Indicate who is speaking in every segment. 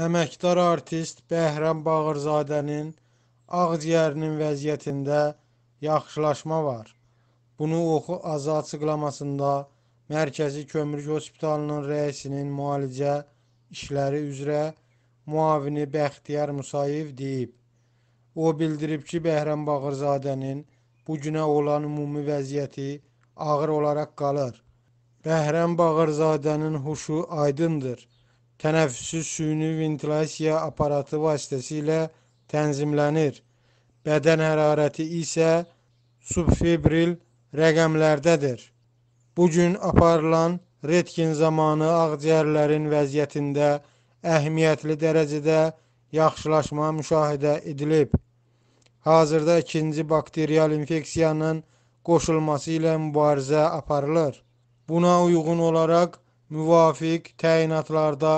Speaker 1: əməkdar artist Bəhrəm Bağırzadənin ağciyərinin vəziyyətində yaxşılaşma var. Bunu oxu azı açıqlamasında Mərkəzi Kömürk Hospitalının rəisinin müalicə işləri üzrə muavini Bəxtiyar Musayev deyib. O bildirib ki, Bəhrəm Bağırzadənin bu günə olan ümumi vəziyyəti ağır olaraq qalır. Bəhrəm Bağırzadənin huşu aydındır Tənəffüsü süni ventilasiya aparatı vasitəsilə tənzimlənir. Bədən hərarəti isə subfebril rəqəmlərdədir. Bu gün aparılan retkin zamanı ağciyərlərin vəziyyətində əhəmiyyətli dərəcədə yaxşılaşma müşahidə edilib. Hazırda ikinci bakterial infeksiyanın qoşulması ilə mübarizə aparılır. Buna uyğun olaraq müvafiq təyinatlarda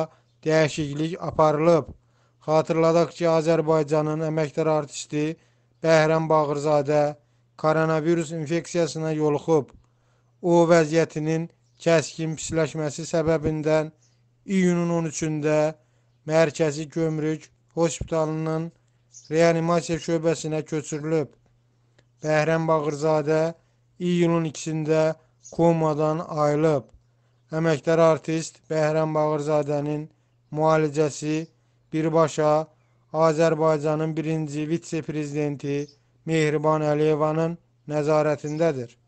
Speaker 1: dəyişiklik aparılıb. Xatırladaq ki, Azərbaycanın əməkdar artisti Bəhrəm Bağırzadə koronavirus infeksiyasına yoluxub. O vəziyyətinin kəskin pisləşməsi səbəbindən iyunun 13-də Mərkəzi Gömrük Hospitalının reanimasiya şöbəsinə köçürülüb. Bəhrəm Bağırzadə iyunun 2-də komadan ayılıb əməkdar artist Bəhrəm Bağırzadənin müalicəsi birbaşa Azərbaycanın birinci vitse-prezidenti Mehriban Əliyevanın nəzarətindədir.